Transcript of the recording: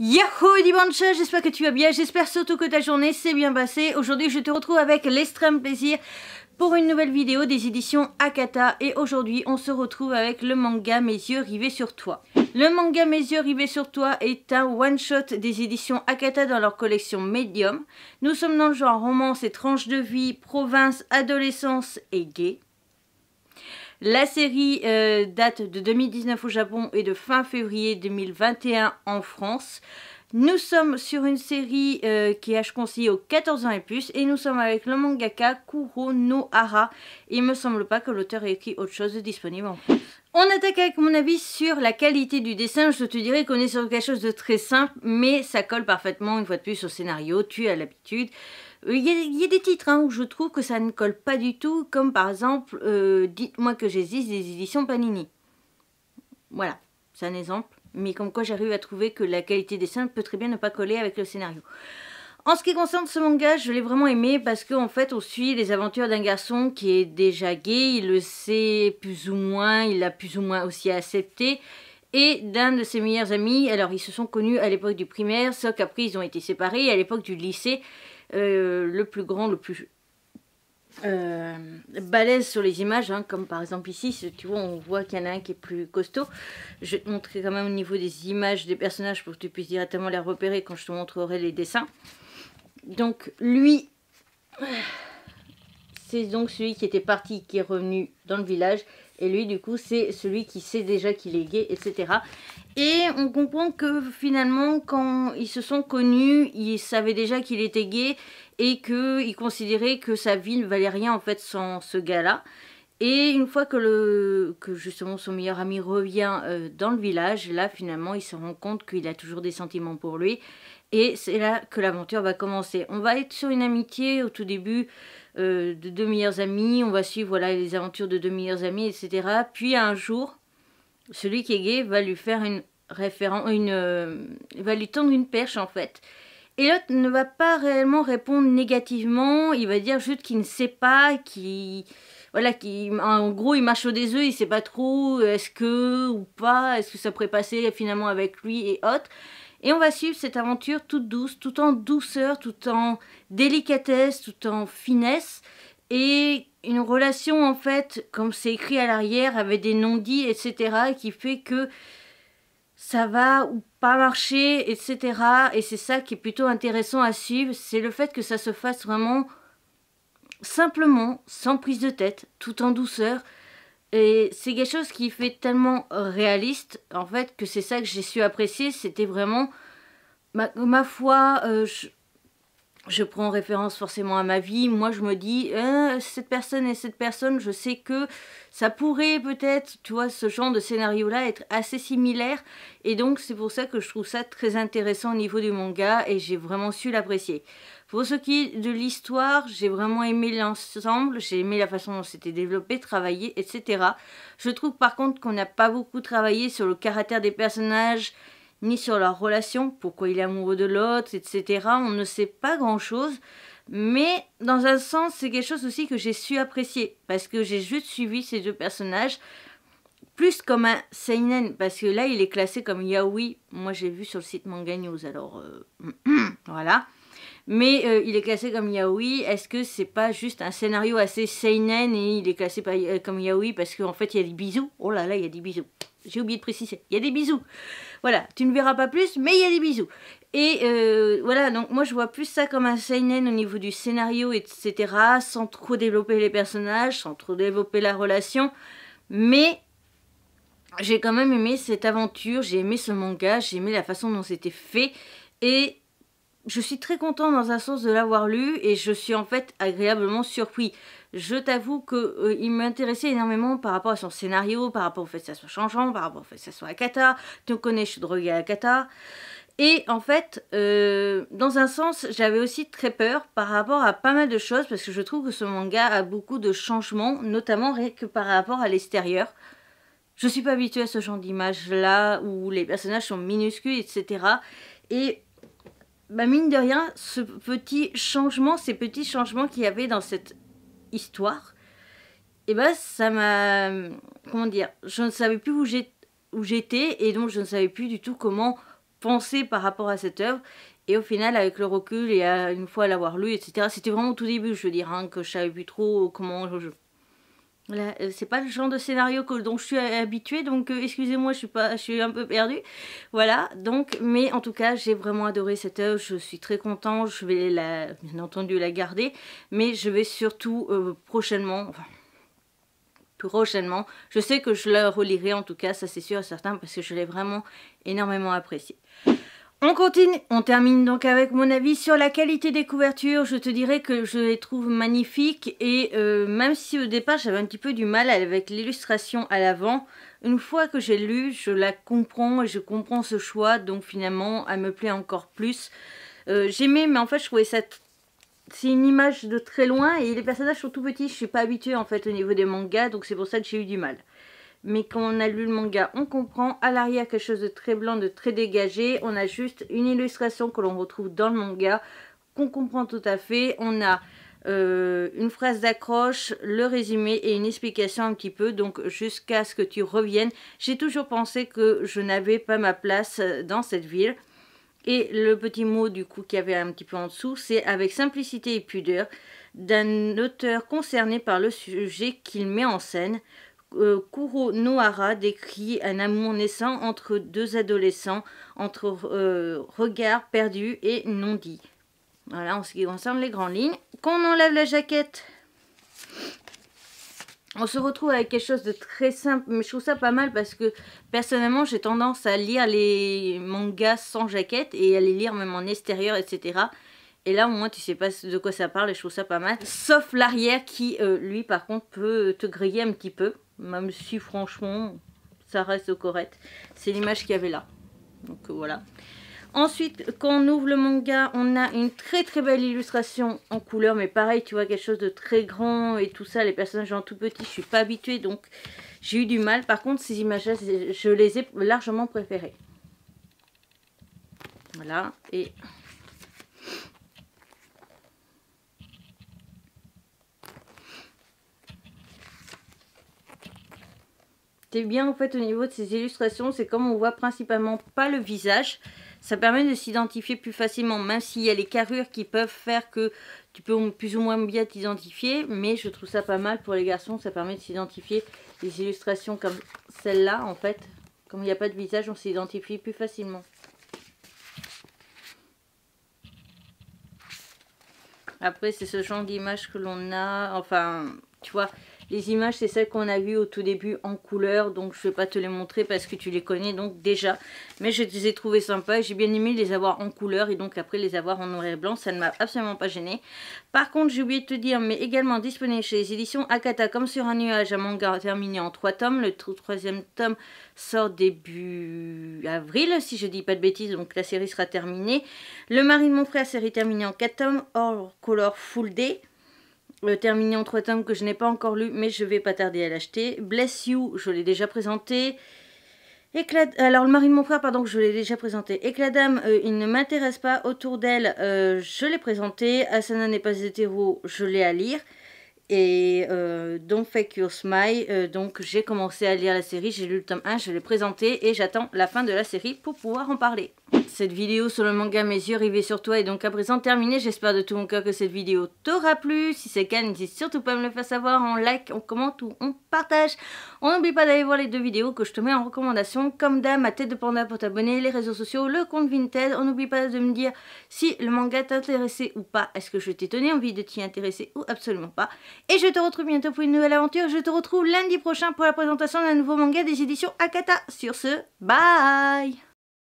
Yahoo dimanche, j'espère que tu vas bien, j'espère surtout que ta journée s'est bien passée. Aujourd'hui je te retrouve avec l'extrême plaisir pour une nouvelle vidéo des éditions Akata et aujourd'hui on se retrouve avec le manga Mes yeux rivés sur toi. Le manga Mes yeux rivés sur toi est un one-shot des éditions Akata dans leur collection Medium. Nous sommes dans le genre romance étrange de vie, province, adolescence et gay. La série euh, date de 2019 au Japon et de fin février 2021 en France. Nous sommes sur une série euh, qui est conseillée aux 14 ans et plus et nous sommes avec le mangaka Kuro Nohara. Il me semble pas que l'auteur ait écrit autre chose de disponible On attaque avec mon avis sur la qualité du dessin. Je te dirais qu'on est sur quelque chose de très simple, mais ça colle parfaitement une fois de plus au scénario. Tu as l'habitude. Il euh, y, a des titres hein, où je trouve que ça ne colle pas du tout, comme par exemple euh, Dites-moi que j'existe des éditions Panini. Voilà, c'est un exemple. Mais comme quoi j'arrive à trouver que la qualité des scènes peut très bien ne pas coller avec le scénario. En ce qui concerne ce manga, je l'ai vraiment aimé parce qu'en fait, on suit les aventures d'un garçon qui est déjà gay, il le sait plus ou moins, il l'a plus ou moins aussi accepté, et d'un de ses meilleurs amis. Alors, ils se sont connus à l'époque du primaire, sauf qu'après, ils ont été séparés, à l'époque du lycée, euh, le plus grand, le plus euh, balèze sur les images, hein, comme par exemple ici, tu vois, on voit qu'il y en a un qui est plus costaud. Je vais te montrer quand même au niveau des images des personnages pour que tu puisses directement les repérer quand je te montrerai les dessins. Donc lui, c'est donc celui qui était parti, qui est revenu dans le village et lui, du coup, c'est celui qui sait déjà qu'il est gay, etc. Et on comprend que finalement, quand ils se sont connus, ils savaient déjà qu'il était gay et qu'ils considéraient que sa vie ne valait rien en fait sans ce gars-là. Et une fois que, le, que justement son meilleur ami revient euh, dans le village, là finalement il se rend compte qu'il a toujours des sentiments pour lui. Et c'est là que l'aventure va commencer. On va être sur une amitié au tout début euh, de deux meilleurs amis. On va suivre voilà, les aventures de deux meilleurs amis, etc. Puis un jour, celui qui est gay va lui faire une référence, une, euh, va lui tendre une perche en fait. Et l'autre ne va pas réellement répondre négativement. Il va dire juste qu'il ne sait pas, qu'il voilà, qui, en gros, il marche au des œufs, il sait pas trop euh, est-ce que ou pas, est-ce que ça pourrait passer finalement avec lui et autres. Et on va suivre cette aventure toute douce, tout en douceur, tout en délicatesse, tout en finesse. Et une relation, en fait, comme c'est écrit à l'arrière, avec des non-dits, etc., qui fait que ça va ou pas marcher, etc. Et c'est ça qui est plutôt intéressant à suivre, c'est le fait que ça se fasse vraiment simplement, sans prise de tête, tout en douceur. Et c'est quelque chose qui fait tellement réaliste, en fait, que c'est ça que j'ai su apprécier. C'était vraiment, ma, ma foi, euh, je prends référence forcément à ma vie, moi je me dis, hein, cette personne et cette personne, je sais que ça pourrait peut-être, tu vois, ce genre de scénario-là être assez similaire. Et donc c'est pour ça que je trouve ça très intéressant au niveau du manga et j'ai vraiment su l'apprécier. Pour ce qui est de l'histoire, j'ai vraiment aimé l'ensemble, j'ai aimé la façon dont c'était développé, travaillé, etc. Je trouve par contre qu'on n'a pas beaucoup travaillé sur le caractère des personnages ni sur leur relation, pourquoi il est amoureux de l'autre, etc. On ne sait pas grand-chose. Mais dans un sens, c'est quelque chose aussi que j'ai su apprécier, parce que j'ai juste suivi ces deux personnages plus comme un seinen, parce que là, il est classé comme yaoi. Moi, j'ai vu sur le site Manga News, alors euh, voilà. Mais euh, il est classé comme yaoi. Est-ce que c'est pas juste un scénario assez seinen et il est classé euh, comme yaoi parce qu'en fait, il y a des bisous Oh là là, il y a des bisous. J'ai oublié de préciser. Il y a des bisous. Voilà, tu ne verras pas plus, mais il y a des bisous. Et euh, voilà, donc moi je vois plus ça comme un seinen au niveau du scénario, etc. Sans trop développer les personnages, sans trop développer la relation. Mais j'ai quand même aimé cette aventure, j'ai aimé ce manga, j'ai aimé la façon dont c'était fait. Et je suis très content dans un sens de l'avoir lu et je suis en fait agréablement surpris. Je t'avoue qu'il euh, m'intéressait énormément par rapport à son scénario, par rapport au fait que ça soit changeant, par rapport au fait que ça soit à Qatar. Tu connais, je suis droguée à Qatar. Et en fait, euh, dans un sens, j'avais aussi très peur par rapport à pas mal de choses parce que je trouve que ce manga a beaucoup de changements, notamment rien que par rapport à l'extérieur. Je suis pas habituée à ce genre d'image là où les personnages sont minuscules, etc. Et bah, mine de rien, ce petit changement, ces petits changements qu'il y avait dans cette histoire, et eh ben, ça m'a comment dire, je ne savais plus où j'étais et donc je ne savais plus du tout comment penser par rapport à cette œuvre. Et au final, avec le recul et à, euh, une fois l'avoir lu, etc., c'était vraiment au tout début, je veux dire, hein, que je savais plus trop comment je, euh, c'est pas le genre de scénario dont je suis habituée, donc euh, excusez-moi, je suis pas, je suis un peu perdue. Voilà, donc, mais en tout cas, j'ai vraiment adoré cette œuvre. Je suis très contente. Je vais bien entendu, la garder, mais je vais surtout euh, prochainement. Enfin, prochainement, je sais que je la relirai en tout cas, ça c'est sûr et certain, parce que je l'ai vraiment énormément appréciée. On continue, on termine donc avec mon avis sur la qualité des couvertures. Je te dirais que je les trouve magnifiques et euh, même si au départ j'avais un petit peu du mal avec l'illustration à l'avant, une fois que j'ai lu, je la comprends et je comprends ce choix, donc finalement elle me plaît encore plus. Euh, j'aimais, mais en fait je trouvais ça... C'est une image de très loin et les personnages sont tout petits, je suis pas habituée en fait au niveau des mangas, donc c'est pour ça que j'ai eu du mal mais quand on a lu le manga, on comprend. À l'arrière, quelque chose de très blanc, de très dégagé. On a juste une illustration que l'on retrouve dans le manga, qu'on comprend tout à fait. On a euh, une phrase d'accroche, le résumé et une explication un petit peu, donc jusqu'à ce que tu reviennes. J'ai toujours pensé que je n'avais pas ma place euh, dans cette ville. Et le petit mot du coup qu'il y avait un petit peu en dessous, c'est avec simplicité et pudeur d'un auteur concerné par le sujet qu'il met en scène. Euh, Kuro Noara décrit un amour naissant entre deux adolescents, entre regard euh, regards perdus et non dit Voilà en ce qui concerne les grandes lignes. Qu'on enlève la jaquette. On se retrouve avec quelque chose de très simple, mais je trouve ça pas mal parce que personnellement j'ai tendance à lire les mangas sans jaquette et à les lire même en extérieur, etc. Et là, au moins, tu sais pas de quoi ça parle et je trouve ça pas mal. Sauf l'arrière qui, euh, lui, par contre, peut te griller un petit peu. Même si franchement, ça reste correct. C'est l'image qu'il y avait là. Donc euh, voilà. Ensuite, quand on ouvre le manga, on a une très très belle illustration en couleur. Mais pareil, tu vois quelque chose de très grand et tout ça. Les personnages en tout petit, je suis pas habituée. Donc j'ai eu du mal. Par contre, ces images-là, je les ai largement préférées. Voilà. Et C'est bien en fait au niveau de ces illustrations, c'est comme on voit principalement pas le visage, ça permet de s'identifier plus facilement, même s'il y a les carrures qui peuvent faire que tu peux plus ou moins bien t'identifier, mais je trouve ça pas mal pour les garçons, ça permet de s'identifier. Les illustrations comme celle-là, en fait, comme il n'y a pas de visage, on s'identifie plus facilement. Après, c'est ce genre d'image que l'on a, enfin, tu vois, les images, c'est celles qu'on a vues au tout début en couleur, donc je ne vais pas te les montrer parce que tu les connais donc déjà. Mais je les ai trouvées sympas j'ai bien aimé les avoir en couleur et donc après les avoir en noir et blanc, ça ne m'a absolument pas gêné. Par contre, j'ai oublié de te dire, mais également disponible chez les éditions Akata, comme sur un nuage, un manga terminé en trois tomes. Le troisième tome sort début avril, si je dis pas de bêtises, donc la série sera terminée. Le mari de mon frère, série terminée en quatre tomes, hors color full day. Le terminé en trois tomes que je n'ai pas encore lu, mais je vais pas tarder à l'acheter. Bless You, je l'ai déjà présenté. Éclat... Alors, le mari de mon frère, pardon, je l'ai déjà présenté. Éclat la dame, euh, il ne m'intéresse pas. Autour d'elle, euh, je l'ai présenté. Asana n'est pas hétéro, je l'ai à lire. Et euh, Don't Fake Your Smile, donc j'ai commencé à lire la série, j'ai lu le tome 1, je l'ai présenté et j'attends la fin de la série pour pouvoir en parler. Cette vidéo sur le manga Mes yeux rivés sur toi est donc à présent terminée. J'espère de tout mon cœur que cette vidéo t'aura plu. Si c'est le cas, n'hésite surtout pas à me le faire savoir. en like, on commente ou on partage. On n'oublie pas d'aller voir les deux vidéos que je te mets en recommandation. Comme d'hab, ma tête de panda pour t'abonner, les réseaux sociaux, le compte Vinted. On n'oublie pas de me dire si le manga t'intéressait ou pas. Est-ce que je t'ai donné envie de t'y intéresser ou absolument pas. Et je te retrouve bientôt pour une nouvelle aventure. Je te retrouve lundi prochain pour la présentation d'un nouveau manga des éditions Akata. Sur ce, bye